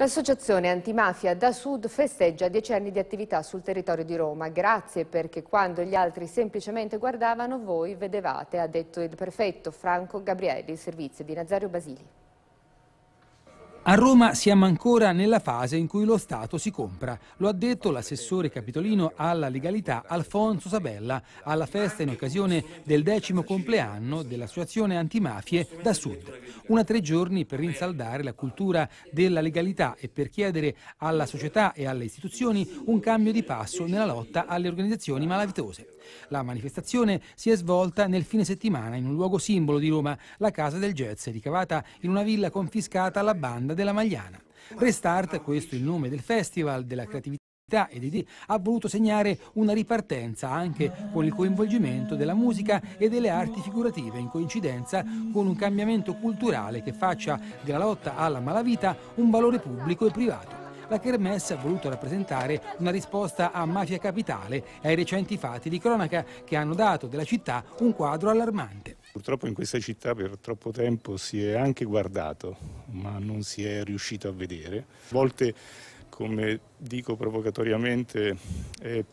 L'associazione antimafia da Sud festeggia dieci anni di attività sul territorio di Roma. Grazie perché quando gli altri semplicemente guardavano voi vedevate, ha detto il prefetto Franco Gabrielli, servizio di Nazario Basili. A Roma siamo ancora nella fase in cui lo Stato si compra. Lo ha detto l'assessore capitolino alla legalità Alfonso Sabella alla festa in occasione del decimo compleanno dell'associazione antimafie da Sud. Una tre giorni per rinsaldare la cultura della legalità e per chiedere alla società e alle istituzioni un cambio di passo nella lotta alle organizzazioni malavitose. La manifestazione si è svolta nel fine settimana in un luogo simbolo di Roma, la Casa del Jazz, ricavata in una villa confiscata alla banda della Magliana. Restart, questo è il nome del festival della creatività e di ha voluto segnare una ripartenza anche con il coinvolgimento della musica e delle arti figurative in coincidenza con un cambiamento culturale che faccia della lotta alla malavita un valore pubblico e privato. La Kermesse ha voluto rappresentare una risposta a Mafia Capitale e ai recenti fatti di cronaca che hanno dato della città un quadro allarmante. Purtroppo in questa città per troppo tempo si è anche guardato, ma non si è riuscito a vedere. A volte, come dico provocatoriamente, è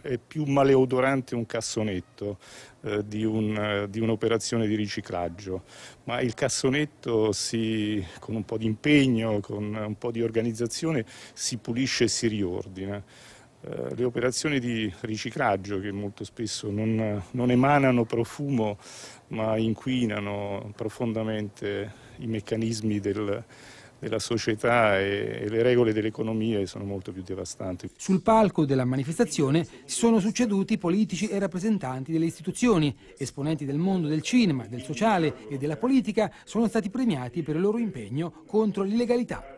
è più maleodorante un cassonetto eh, di, eh, un'operazione di riciclaggio, ma il cassonetto si, con un po' di impegno, con un po' di organizzazione si pulisce e si riordina. Eh, le operazioni di riciclaggio che molto spesso non, non emanano profumo ma inquinano profondamente i meccanismi del, della società e, le regole dell'economia sono molto più devastanti. Sul palco della manifestazione si sono succeduti politici e rappresentanti delle istituzioni, esponenti del mondo del cinema, del sociale e della politica sono stati premiati per il loro impegno contro l'illegalità.